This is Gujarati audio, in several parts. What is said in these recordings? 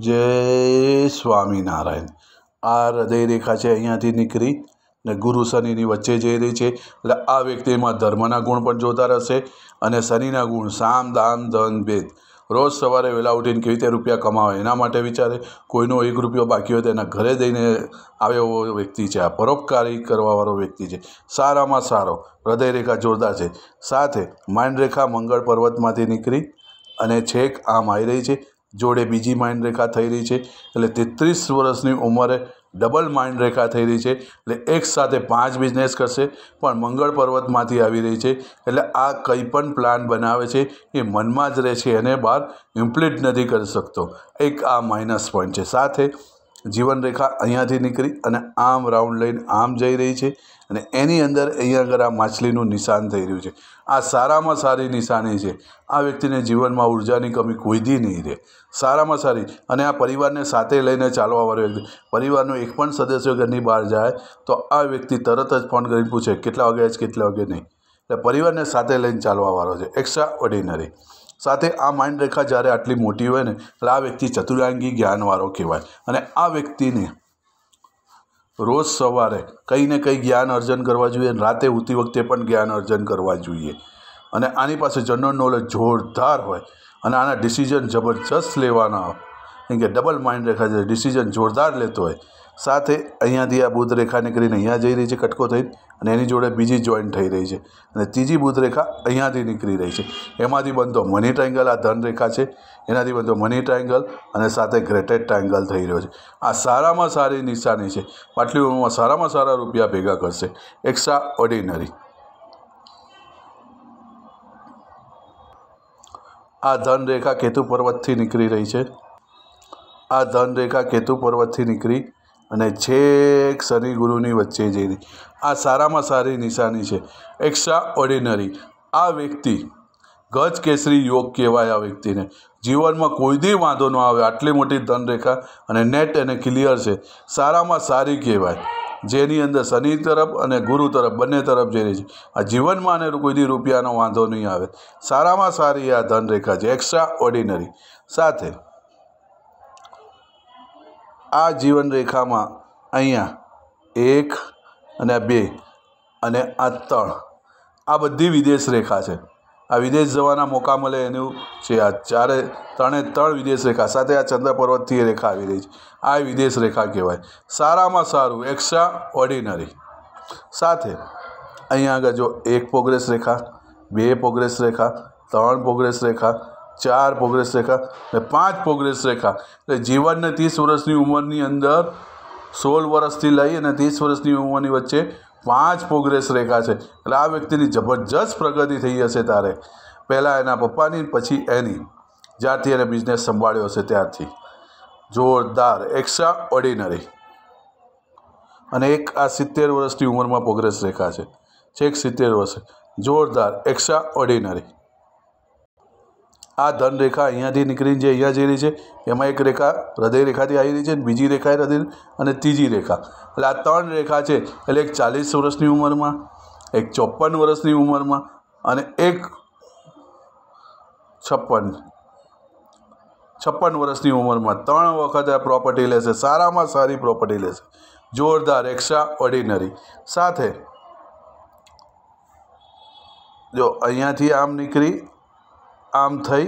જય સ્વામિનારાયણ આ હૃદય રેખા છે અહીંયાથી નીકળી ને ગુરુ શનિની વચ્ચે જઈ રહી છે એટલે આ વ્યક્તિમાં ધર્મના ગુણ પણ જોતા રહેશે અને શનિના ગુણ સામ દામ ધન ભેદ રોજ સવારે વહેલા ઉઠીને કેવી રીતે રૂપિયા કમાવે એના માટે વિચારે કોઈનો એક રૂપિયો બાકી હોય તો એના ઘરે દઈને આવે એવો વ્યક્તિ છે આ પરોપકારી કરવાવાળો વ્યક્તિ છે સારામાં સારો હૃદયરેખા રેખા જોરદાર છે સાથે માઇન્ડ રેખા મંગળ પર્વતમાંથી નીકળી અને છેક આમ આવી રહી છે જોડે બીજી માઇન્ડ રેખા થઈ રહી છે એટલે 33 વર્ષની ઉંમરે ડબલ માઇન્ડ રેખા થઈ રહી છે એટલે એકસાથે પાંચ બિઝનેસ કરશે પણ મંગળ પર્વતમાંથી આવી રહી છે એટલે આ કઈ પણ પ્લાન બનાવે છે એ મનમાજ રહેશે અને બાદ ઇમ્પ્લીટ ન કરી શકતો એક a - પોઈન્ટ છે સાથે જીવન રેખા અહીંયાથી નીકળી અને આમ રાઉન્ડ લાઇન આમ જઈ રહી છે અને એની અંદર અહીંયા આગળ આ માછલીનું નિશાન થઈ રહ્યું છે આ સારામાં સારી નિશાની છે આ વ્યક્તિને જીવનમાં ઉર્જાની કમી કોઈથી નહીં રહે સારામાં સારી અને આ પરિવારને સાથે લઈને ચાલવાવાળો વ્યક્તિ પરિવારનો એક પણ સદસ્ય ઘરની બહાર જાય તો આ વ્યક્તિ તરત જ ફોન કરીને પૂછે કેટલા વાગે છે કેટલા વાગે નહીં એટલે પરિવારને સાથે લઈને ચાલવાવાળો છે એક્સ્ટ્રા ઓર્ડિનરી સાથે આ માઇન્ડ રેખા જ્યારે આટલી મોટી હોય ને એટલે આ વ્યક્તિ ચતુરાંગી જ્ઞાનવાળો કહેવાય અને આ વ્યક્તિને રોજ સવારે કંઈ ને કંઈ જ્ઞાન અર્જન કરવા જોઈએ અને રાતે ઉતી વખતે પણ જ્ઞાન અર્જન કરવા જોઈએ અને આની પાસે જનરલ નોલેજ જોરદાર હોય અને આના ડિસિઝન જબરજસ્ત લેવાના હોય કેમ કે ડબલ માઇન્ડ રેખા છે ડિસિઝન જોરદાર લેતો હોય સાથે અહીંયાથી આ બુધ નીકળીને અહીંયા જઈ રહી છે કટકો થઈને અને એની જોડે બીજી જોઈન્ટ થઈ રહી છે અને ત્રીજી બુધ અહીંયાથી નીકળી રહી છે એમાંથી બનતો મની ટ્રાયંગલ આ ધનરેખા છે એનાથી બનતો મની ટ્રાયંગલ અને સાથે ગ્રેટેડ ટ્રાયંગલ થઈ રહ્યો છે આ સારામાં સારી નિશાની છે પાટલી ઉમરમાં સારામાં સારા રૂપિયા ભેગા કરશે એક્સ્ટ્રા ઓર્ડિનરી આ ધન રેખા કેતુ પર્વતથી નીકળી રહી છે આ ધન રેખા કેતુ પર્વતથી નીકળી અને છેક શનિ ગુરુની વચ્ચે જઈને આ સારામાં સારી નિશાની છે એક્સ્ટ્રા ઓર્ડિનરી આ વ્યક્તિ ગજ કેસરી યોગ કહેવાય આ વ્યક્તિને જીવનમાં કોઈ દી વાંધો ન આવે આટલી મોટી ધનરેખા અને નેટ એને ક્લિયર છે સારામાં સારી કહેવાય જેની અંદર શનિ તરફ અને ગુરુ તરફ બંને તરફ જઈ રહી છે આ જીવનમાં અને કોઈ દી રૂપિયાનો વાંધો નહીં આવે સારામાં સારી આ ધનરેખા છે એક્સ્ટ્રા ઓર્ડિનરી સાથે આ જીવન રેખામાં અહીંયા એક અને આ બે અને આ ત્રણ આ બધી વિદેશ રેખા છે આ વિદેશ જવાના મોકા મળે એનું છે આ ચારે ત્રણે ત્રણ વિદેશ રેખા સાથે આ ચંદ્ર પર્વતથી એ રેખા આવી રહી છે આ વિદેશ રેખા કહેવાય સારામાં સારું એક્સ્ટ્રા ઓર્ડિનરી સાથે અહીંયા આગળ જો એક પ્રોગ્રેસ રેખા બે પ્રોગ્રેસ રેખા ત્રણ પ્રોગ્રેસ રેખા ચાર પ્રોગ્રેસ રેખા અને પાંચ પ્રોગ્રેસ રેખા એટલે જીવનને ત્રીસ વર્ષની ઉંમરની અંદર સોળ વર્ષથી લઈ અને ત્રીસ વર્ષની ઉંમરની વચ્ચે પાંચ પ્રોગ્રેસ રેખા છે એટલે આ વ્યક્તિની જબરજસ્ત પ્રગતિ થઈ હશે તારે પહેલાં એના પપ્પાની પછી એની જ્યારથી એને બિઝનેસ સંભાળ્યો હશે ત્યારથી જોરદાર એક્સ્ટ્રા ઓર્ડિનરી અને એક આ સિત્તેર વર્ષની ઉંમરમાં પ્રોગ્રેસ રેખા છે છેક સિત્તેર વર્ષ જોરદાર એક્સ્ટ્રા ઓર્ડિનરી આ ધન રેખા અહીંયાથી નીકળીને જે અહીંયા જઈ રહી છે એમાં એક રેખા હૃદય રેખાથી આવી રહી છે બીજી રેખા હૃદય અને ત્રીજી રેખા એટલે આ ત્રણ રેખા છે એટલે એક ચાલીસ વર્ષની ઉંમરમાં એક ચોપન વર્ષની ઉંમરમાં અને એક છપ્પન છપ્પન વર્ષની ઉંમરમાં ત્રણ વખત આ પ્રોપર્ટી લેશે સારામાં સારી પ્રોપર્ટી લેશે જોરદાર એક્સ્ટ્રા ઓર્ડિનરી સાથે જો અહીંયાથી આમ નીકળી આમ થઈ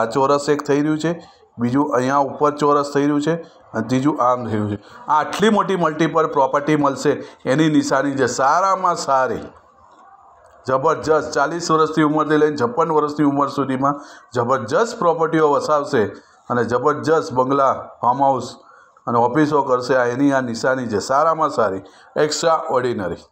આ ચોરસ એક થઈ રહ્યું છે બીજું અહીંયા ઉપર ચોરસ થઈ રહ્યું છે અને ત્રીજું આમ થઈ રહ્યું છે આ આટલી મોટી મલ્ટીપલ પ્રોપર્ટી મળશે એની નિશાની છે સારામાં સારી જબરજસ્ત ચાલીસ વર્ષની ઉંમરથી લઈને છપ્પન વર્ષની ઉંમર સુધીમાં જબરજસ્ત પ્રોપર્ટીઓ વસાવશે અને જબરજસ્ત બંગલા ફાર્મ હાઉસ અને ઓફિસો કરશે આ એની આ નિશાની છે સારામાં સારી એક્સ્ટ્રા ઓર્ડિનરી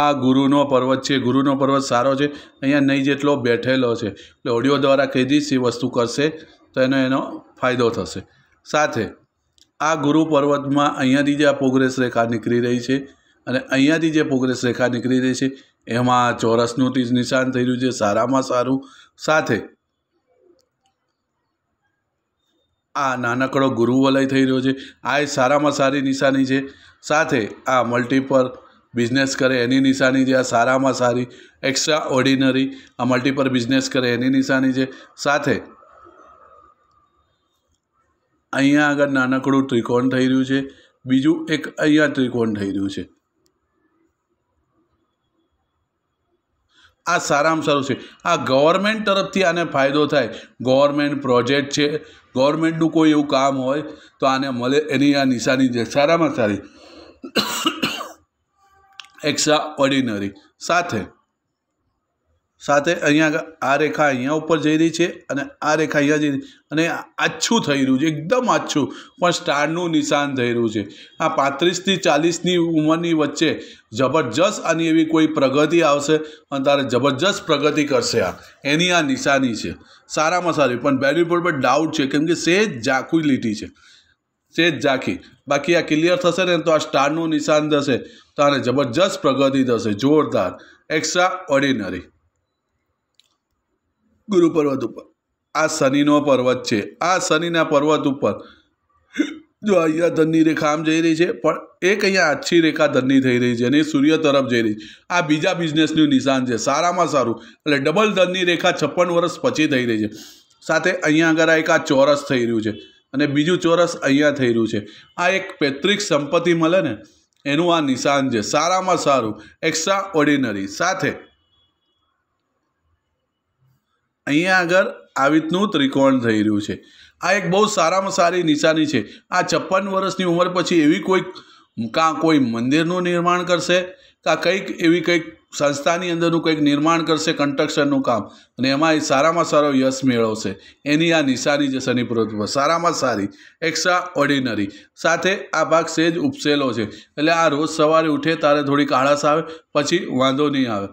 આ ગુરુનો પર્વત છે ગુરુનો પર્વત સારો છે અહીંયા નહીં જેટલો બેઠેલો છે એટલે ઓડિયો દ્વારા કહી દઈશ એ વસ્તુ કરશે તો એનો એનો ફાયદો થશે સાથે આ ગુરુ પર્વતમાં અહીંયાથી જે આ પ્રોગ્રેસ રેખા નીકળી રહી છે અને અહીંયાથી જે પ્રોગ્રેસ રેખા નીકળી રહી છે એમાં ચોરસનું નિશાન થઈ રહ્યું છે સારામાં સારું સાથે આ નાનકડો ગુરુવલય થઈ રહ્યો છે આ એ સારામાં સારી નિશાની છે સાથે આ મલ્ટીપર બિઝનેસ કરે એની નિશાની છે આ સારામાં સારી એક્સ્ટ્રા ઓર્ડિનરી આ મલ્ટીપર બિઝનેસ કરે એની નિશાની છે સાથે અહીંયા આગળ નાનકડું ત્રિકોણ થઈ રહ્યું છે બીજું એક અહીંયા ત્રિકોણ થઈ રહ્યું છે આ સારામાં સારું છે આ ગવર્મેન્ટ તરફથી આને ફાયદો થાય ગવર્મેન્ટ પ્રોજેક્ટ છે ગવર્મેન્ટનું કોઈ એવું કામ હોય તો આને મળે એની આ નિશાની છે સારામાં સારી એક્સ્ટ્રા ઓર્ડિનરી સાથે સાથે અહીંયા આ રેખા અહીંયા ઉપર જઈ રહી છે અને આ રેખા અહીંયા જઈ રહી અને આછું થઈ રહ્યું છે એકદમ આછું પણ સ્ટારનું નિશાન થઈ રહ્યું છે આ પાંત્રીસથી ચાલીસની ઉંમરની વચ્ચે જબરજસ્ત આની એવી કોઈ પ્રગતિ આવશે અને તારે જબરજસ્ત પ્રગતિ કરશે આ એની આ નિશાની છે સારામાં સારી પણ વેલ્યુ પર ડાઉટ છે કેમ કે સેજ ઝાંખું લીટી છે સેજ ઝાંખી બાકી આ ક્લિયર થશે ને તો આ સ્ટારનું નિશાન થશે તો આને જબરજસ્ત પ્રગતિ થશે જોરદાર એક્સ્ટ્રા ઓર્ડિનરી ગુરુ પર્વત ઉપર આ શનિનો પર્વત છે આ શનિના પર્વત ઉપર જો અહીંયા ધનની રેખા આમ જઈ રહી છે પણ એક અહીંયા આછી રેખા ધનની થઈ રહી છે અને સૂર્ય તરફ જઈ રહી છે આ બીજા બિઝનેસનું નિશાન છે સારામાં સારું એટલે ડબલ ધનની રેખા છપ્પન વર્ષ પછી થઈ રહી છે સાથે અહીંયા આગળ એક આ ચોરસ થઈ રહ્યું છે અને બીજું ચોરસ અહીંયા થઈ રહ્યું છે આ એક પૈતૃક સંપત્તિ મળે ને એનું આ નિશાન છે સારામાં સારું એક્સ્ટ્રા ઓર્ડિનરી સાથે અહીંયા આગળ આવી રીતનું ત્રિકોણ થઈ રહ્યું છે આ એક બહુ સારામાં સારી નિશાની છે આ છપ્પન વર્ષની ઉંમર પછી એવી કોઈક કાં કોઈ મંદિરનું નિર્માણ કરશે કાં કંઈક એવી કંઈક સંસ્થાની અંદરનું કંઈક નિર્માણ કરશે કન્સ્ટ્રક્શનનું કામ અને એમાં એ સારામાં સારો યશ મેળવશે એની આ નિશાની છે શનિ પર સારામાં સારી એક્સ્ટ્રા ઓર્ડિનરી સાથે આ ભાગ સેજ ઉપસેલો છે એટલે આ રોજ સવારે ઉઠે તારે થોડીક આળસ આવે પછી વાંધો નહીં આવે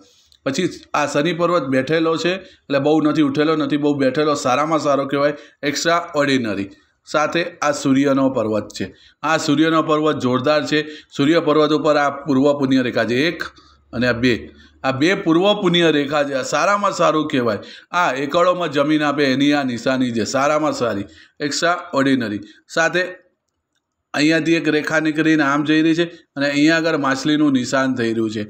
પછી આ શનિ પર્વત બેઠેલો છે એટલે બહુ નથી ઉઠેલો નથી બહુ બેઠેલો સારામાં સારો કહેવાય એક્સ્ટ્રા ઓર્ડિનરી સાથે આ સૂર્યનો પર્વત છે આ સૂર્યનો પર્વત જોરદાર છે સૂર્ય પર્વત ઉપર આ પૂર્વ પુણ્ય રેખા છે એક અને આ બે આ બે પૂર્વ પુણ્ય રેખા છે આ સારામાં સારું કહેવાય આ એકડોમાં જમીન આપે એની આ નિશાની છે સારામાં સારી એક્સ્ટ્રા ઓર્ડિનરી સાથે અહીંયાથી એક રેખા નીકળીને આમ જઈ રહી છે અને અહીંયા આગળ માછલીનું નિશાન થઈ રહ્યું છે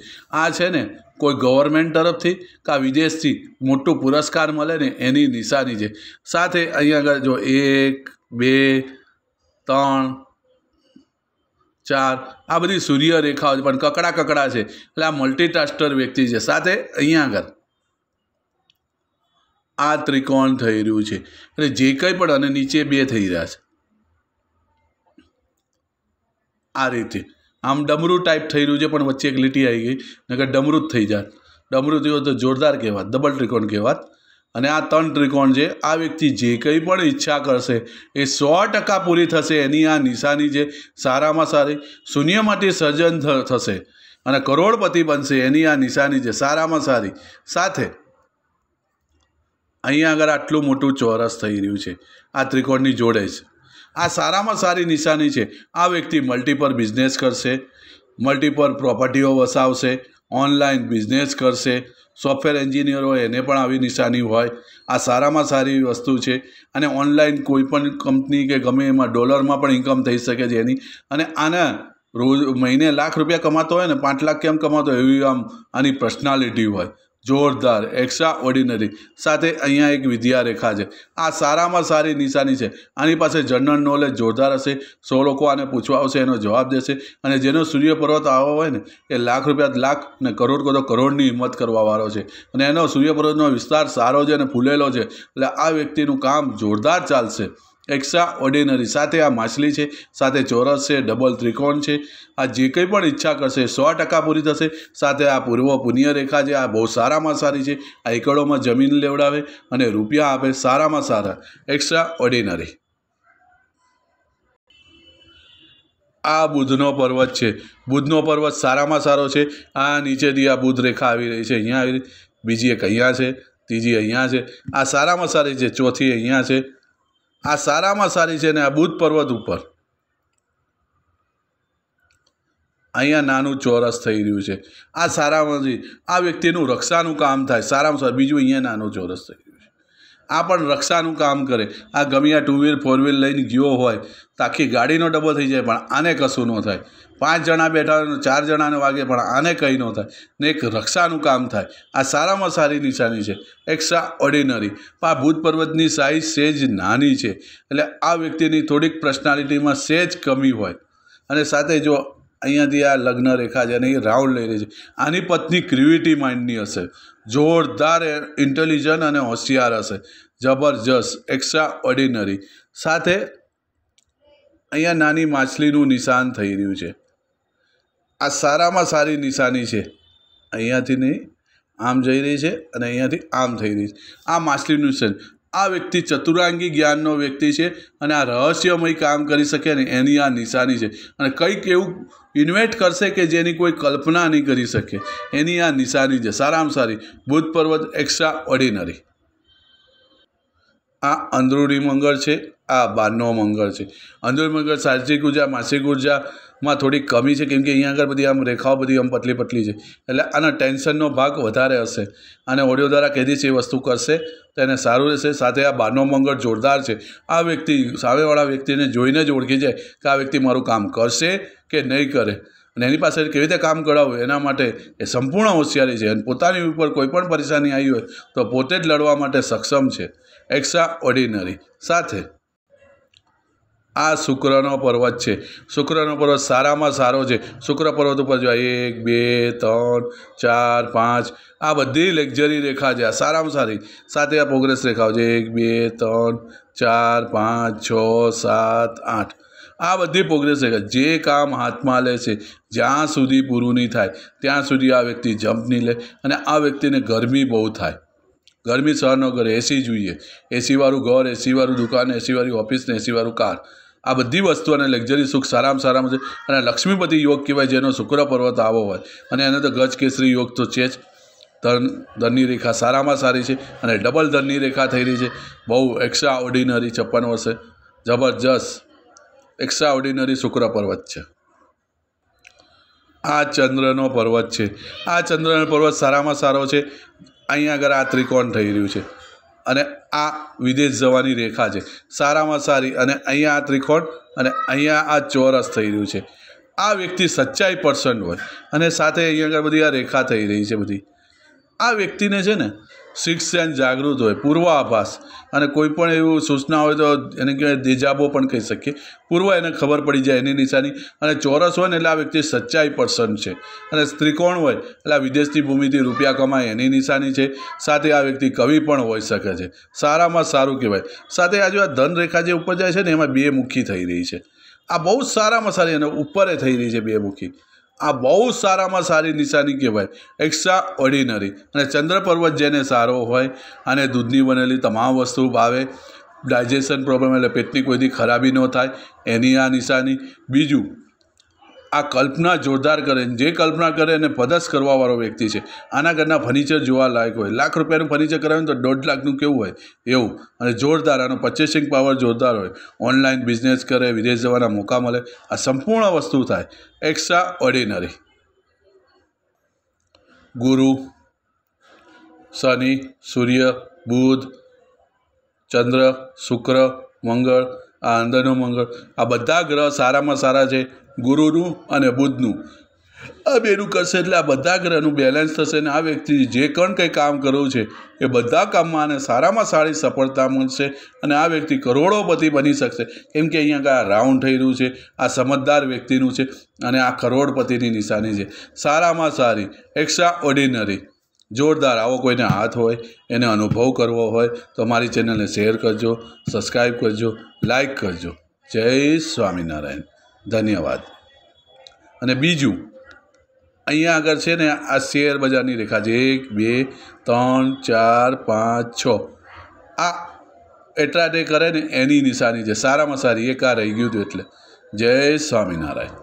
આ છે ને કોઈ ગવર્મેન્ટ તરફથી કે વિદેશથી મોટું પુરસ્કાર મળે ને એની નિશાની છે સાથે અહીંયા આગળ જો એક બે ત્રણ ચાર આ બધી સૂર્ય રેખાઓ છે પણ કકડા કકડા છે એટલે આ મલ્ટીટાસ્ટર વ્યક્તિ છે સાથે અહીંયા આગળ આ ત્રિકોણ થઈ રહ્યું છે એટલે જે કંઈ પણ અને નીચે બે થઈ રહ્યા છે આ રીતે આમ ડમરું ટાઈપ થઈ રહ્યું છે પણ વચ્ચે એક લીટી આવી ગઈ નકર ડમરૂ જ થઈ જાય ડમરૂ થયું તો જોરદાર કહેવાત ડબલ ત્રિકોણ કહેવાત અને આ ત્રણ ત્રિકોણ છે આ વ્યક્તિ જે કંઈ પણ ઈચ્છા કરશે એ સો ટકા પૂરી થશે એની આ નિશાની છે સારામાં સારી શૂન્યમાંથી સર્જન થશે અને કરોડપતિ બનશે એની આ નિશાની છે સારામાં સારી સાથે અહીંયા આગળ આટલું મોટું ચોરસ થઈ રહ્યું છે આ ત્રિકોણની જોડે જ આ સારામાં સારી નિશાની છે આ વ્યક્તિ મલ્ટીપર બિઝનેસ કરશે મલ્ટીપર પ્રોપર્ટીઓ વસાવશે ઓનલાઈન બિઝનેસ કરશે સોફ્ટવેર એન્જિનિયર હોય એને પણ આવી નિશાની હોય આ સારામાં સારી વસ્તુ છે અને ઓનલાઈન કોઈપણ કંપની કે ગમે એમાં ડોલરમાં પણ ઇન્કમ થઈ શકે છે એની અને આના રોજ મહિને લાખ રૂપિયા કમાતો હોય ને પાંચ લાખ કેમ કમાતો એવી આમ આની પર્સનાલિટી હોય જોરદાર એક્સ્ટ્રા ઓર્ડિનરી સાથે અહીંયા એક વિદ્યા રેખા છે આ સારામાં સારી નિશાની છે આની પાસે જનરલ નોલેજ જોરદાર હશે સો લોકો આને પૂછવા આવશે એનો જવાબ દેશે અને જેનો સૂર્યપર્વત આવો હોય ને એ લાખ રૂપિયા લાખ અને કરોડ કહો કરોડની હિંમત કરવાવાળો છે અને એનો સૂર્યપર્વતનો વિસ્તાર સારો છે અને ફૂલેલો છે એટલે આ વ્યક્તિનું કામ જોરદાર ચાલશે એક્સ્ટ્રા ઓર્ડિનરી સાથે આ માછલી છે સાથે ચોરસ છે ડબલ ત્રિકોણ છે આ જે કંઈ પણ ઈચ્છા કરશે સો ટકા પૂરી થશે સાથે આ પૂર્વ પુણ્ય રેખા છે આ બહુ સારામાં સારી છે આ એકડોમાં જમીન લેવડાવે અને રૂપિયા આપે સારામાં સારા એક્સ્ટ્રા ઓર્ડિનરી આ બુધનો પર્વત છે બુધનો પર્વત સારામાં સારો છે આ નીચેથી આ બુધ રેખા આવી રહી છે અહીંયા આવી બીજી એક અહીંયા છે ત્રીજી અહીંયા છે આ સારામાં સારી છે ચોથી અહીંયા છે આ સારામાં સારી છે ને આ બુદ્ધ પર્વત ઉપર અહીંયા નાનું ચોરસ થઈ રહ્યું છે આ સારામાં આ વ્યક્તિનું રક્ષાનું કામ થાય સારામાં સારું બીજું અહીંયા નાનું ચોરસ થઈ રહ્યું છે આ પણ રક્ષાનું કામ કરે આ ગમ્યા ટુ વ્હીલ ફોર વ્હીલ લઈને ગયો હોય તો આખી ગાડીનો ડબ્બો થઈ જાય પણ આને કશું ન થાય પાંચ જણા બેઠા ચાર જણાને વાગે પણ આને કંઈ ન થાય ને એક રક્ષાનું કામ થાય આ સારામાં સારી નિશાની છે એક્સ્ટ્રા ઓર્ડિનરી પણ આ ભૂત પર્વતની સાઈઝ સેજ નાની છે એટલે આ વ્યક્તિની થોડીક પર્સનાલિટીમાં સેજ કમી હોય અને સાથે જો અહીંયાથી આ લગ્ન રેખા છે અને એ રાઉન્ડ લઈ રહી છે આની પત્ની ક્રિવિટી માઇન્ડની હશે જોરદાર ઇન્ટેલિજન્ટ અને હોશિયાર હશે જબરજસ્ત એક્સ્ટ્રા ઓર્ડિનરી સાથે અહીંયા નાની માછલીનું નિશાન થઈ રહ્યું છે આ સારામાં સારી નિશાની છે અહીંયાથી નહીં આમ જઈ રહી છે અને અહીંયાથી આમ થઈ રહી છે આ માછલીનું છે આ વ્યક્તિ ચતુરાંગી જ્ઞાનનો વ્યક્તિ છે અને આ રહસ્યમય કામ કરી શકે ને એની આ નિશાની છે અને કંઈક એવું ઇન્વેટ કરશે કે જેની કોઈ કલ્પના નહીં કરી શકે એની આ નિશાની છે સારામાં સારી ભૂત પર્વત એક્સ્ટ્રા ઓર્ડિનરી આ અંદરૂની મંગળ છે આ બહારનો મંગળ છે અંદરૂની મંગળ શારીરિક ઉર્જા માનસિક ઉર્જામાં થોડી કમી છે કેમ કે અહીંયા આગળ બધી આમ રેખાઓ બધી આમ પતલી પતલી છે એટલે આના ટેન્શનનો ભાગ વધારે હશે અને ઓડિયો દ્વારા કહી દઈશ એ વસ્તુ કરશે તો એને સારું રહેશે સાથે આ બારનો મંગળ જોરદાર છે આ વ્યક્તિ સામેવાળા વ્યક્તિને જોઈને જ ઓળખી જાય કે આ વ્યક્તિ મારું કામ કરશે કે નહીં કરે અને એની પાસે કેવી રીતે કામ કરાવવું એના માટે એ સંપૂર્ણ હોશિયારી છે અને પોતાની ઉપર કોઈ પણ પરેશાની આવી હોય તો પોતે જ લડવા માટે સક્ષમ છે એક્સ્ટ્રા ઓર્ડિનરી સાથે આ શુક્રનો પર્વત છે શુક્રનો પર્વત સારામાં સારો છે શુક્ર પર્વત ઉપર જો એક બે ત્રણ ચાર પાંચ આ બધી લેક્ઝરી રેખા છે આ સારામાં સારી સાથે આ પ્રોગ્રેસ રેખાઓ છે એક બે ત્રણ ચાર પાંચ છ સાત આઠ આ બધી પ્રોગ્રેસ છે જે કામ હાથમાં લે છે જ્યાં સુધી પૂરું નહીં થાય ત્યાં સુધી આ વ્યક્તિ જમ્પ નહીં લે અને આ વ્યક્તિને ગરમી બહુ થાય ગરમી સહન ન કરે એસી જોઈએ એસીવાળું ઘર એસીવાળું દુકાન એસીવાળી ઓફિસ ને એસીવાળું કાર આ બધી વસ્તુ અને લક્ઝરી સુખ સારામાં સારામાં છે અને લક્ષ્મીપતિ યોગ કહેવાય જેનો શુક્ર પર્વત આવો હોય અને એને તો ગજ કેસરી યોગ તો છે જ ધન ધનની રેખા સારામાં સારી છે અને ડબલ ધનની રેખા થઈ રહી છે બહુ એક્સ્ટ્રા ઓર્ડિનરી છપ્પન વર્ષે જબરજસ્ત એક્સ્ટ્રા ઓર્ડિનરી શુક્ર પર્વત છે આ ચંદ્રનો પર્વત છે આ ચંદ્રનો પર્વત સારામાં સારો છે અહીંયા આગળ આ ત્રિકોણ થઈ રહ્યું છે અને આ વિદેશ જવાની રેખા છે સારામાં સારી અને અહીંયા આ ત્રિકોણ અને અહીંયા આ ચોરસ થઈ રહ્યું છે આ વ્યક્તિ સચ્ચાઈ પર્સન્ટ હોય અને સાથે અહીંયા આગળ બધી આ રેખા થઈ રહી છે બધી આ વ્યક્તિને છે ને સિક્સ સેન્સ જાગૃત હોય પૂર્વાભાસ અને કોઈ પણ એવું સૂચના હોય તો એને કહેવાય દેજાબો પણ કહી શકીએ પૂર્વ એને ખબર પડી જાય એની નિશાની અને ચોરસ હોય ને એટલે આ વ્યક્તિ સચ્ચાઈ પર્સન છે અને ત્રિકોણ હોય એટલે આ વિદેશની ભૂમિથી રૂપિયા કમાય એની નિશાની છે સાથે આ વ્યક્તિ કવિ પણ હોઈ શકે છે સારામાં સારું કહેવાય સાથે આજુ આ ધનરેખા જે ઉપર જાય છે ને એમાં બે મુખી થઈ રહી છે આ બહુ જ સારામાં સારી અને ઉપરે થઈ રહી છે બે મુખી આ બહુ સારામાં સારી નિશાની કહેવાય એક્સ્ટ્રા ઓર્ડિનરી અને ચંદ્ર પર્વત જેને સારો હોય અને દૂધની બનેલી તમામ વસ્તુ ભાવે ડાયજેશન પ્રોબ્લેમ એટલે પેટની કોઈથી ખરાબી ન થાય એની આ નિશાની બીજું આ કલ્પના જોરદાર કરે જે કલ્પના કરે એને પદસ્થ કરવાવાળો વ્યક્તિ છે આના ઘરના ફર્નિચર જોવા લાયક હોય લાખ રૂપિયાનું ફર્નિચર કરાવે તો દોઢ લાખનું કેવું હોય એવું અને જોરદાર આનો પર્ચેસિંગ પાવર જોરદાર હોય ઓનલાઈન બિઝનેસ કરે વિદેશ જવાના મોકા મળે આ સંપૂર્ણ વસ્તુ થાય એક્સ્ટ્રા ઓર્ડિનરી ગુરુ શનિ સૂર્ય બુધ ચંદ્ર શુક્ર મંગળ આ અંદરનું મંગળ આ બધા ગ્રહ સારામાં સારા છે ગુરુનું અને બુદ્ધનું આ બેનું કરશે એટલે આ બધા ગ્રહનું બેલેન્સ થશે અને આ વ્યક્તિ જે કણ કંઈ કામ કરવું છે એ બધા કામમાં આને સારામાં સારી સફળતા મળશે અને આ વ્યક્તિ કરોડોપતિ બની શકશે કેમ કે અહીંયા આ રાઉન્ડ થઈ રહ્યું છે આ સમજદાર વ્યક્તિનું છે અને આ કરોડપતિની નિશાની છે સારામાં સારી એક્સ્ટ્રા ઓર્ડિનરી જોરદાર આવો કોઈને હાથ હોય એને અનુભવ કરવો હોય તો મારી ચેનલને શેર કરજો સબસ્ક્રાઈબ કરજો લાઈક કરજો જય સ્વામિનારાયણ ધન્યવાદ અને બીજું અહીંયા આગળ છે ને આ શેર બજારની રેખા છે એક બે ત્રણ ચાર પાંચ છ આ એટ્રાટે કરે ને એની નિશાની છે સારામાં સારી એક આ રહી ગયું હતું એટલે જય સ્વામિનારાયણ